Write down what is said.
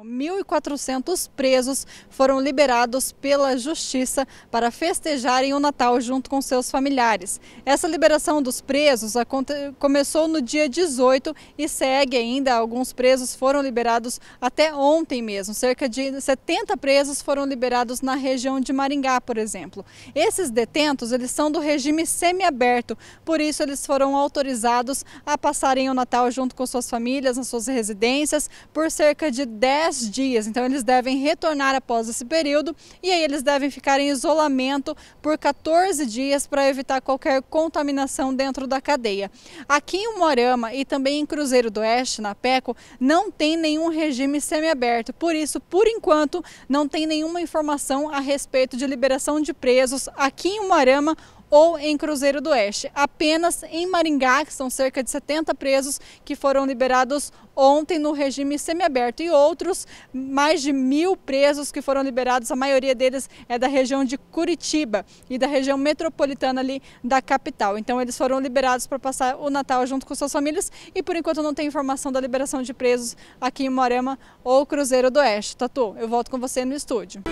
1.400 presos foram liberados pela Justiça para festejarem o Natal junto com seus familiares. Essa liberação dos presos começou no dia 18 e segue ainda. Alguns presos foram liberados até ontem mesmo. Cerca de 70 presos foram liberados na região de Maringá, por exemplo. Esses detentos eles são do regime semiaberto, por isso eles foram autorizados a passarem o Natal junto com suas famílias nas suas residências por cerca de 10 10 dias. Então eles devem retornar após esse período e aí eles devem ficar em isolamento por 14 dias para evitar qualquer contaminação dentro da cadeia. Aqui em Moarama e também em Cruzeiro do Oeste, na PECO, não tem nenhum regime semiaberto. Por isso, por enquanto, não tem nenhuma informação a respeito de liberação de presos aqui em Moarama ou em Cruzeiro do Oeste. Apenas em Maringá, que são cerca de 70 presos que foram liberados ontem no regime semiaberto e outros mais de mil presos que foram liberados, a maioria deles é da região de Curitiba e da região metropolitana ali da capital. Então eles foram liberados para passar o Natal junto com suas famílias e por enquanto não tem informação da liberação de presos aqui em Morama ou Cruzeiro do Oeste. Tatu, eu volto com você no estúdio.